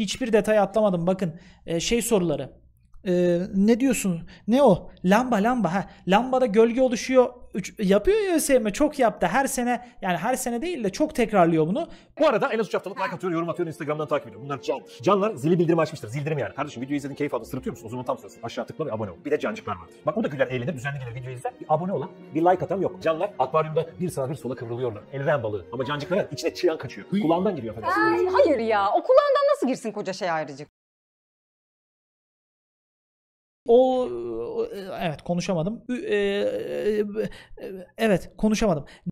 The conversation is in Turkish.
Hiçbir detay atlamadım. Bakın e, şey soruları. E, ne diyorsun? Ne o? Lamba lamba. Ha. Lambada gölge oluşuyor. Üç, yapıyor ya ÖSYM çok yaptı. Her sene yani her sene değil de çok tekrarlıyor bunu. Bu arada en az 3 haftalık like atıyor, yorum atıyor, Instagram'dan takip ediyor. Bunlar can. Canlar zili bildirim açmıştır. Zildirim yani. Kardeşim video izledin keyif aldın. Sırıtıyor musun? O zaman tam sırası. Aşağı tıkla ve abone ol. Bir de cancıklar vardır. Bak bu da güler eğlenir. Düzenli gelir video izler. Bir abone olan, bir like atan yok. Canlar akvaryumda bir sağa bir sola kıvrılıyorlar. Elren balığı. Ama cancıkların içine çıyan kaçıyor. Kulağından giriyor. Ay, hayır ya. O kulağından nasıl girsin koca şey ayrıcı? O e, evet konuşamadım. E, e, evet konuşamadım.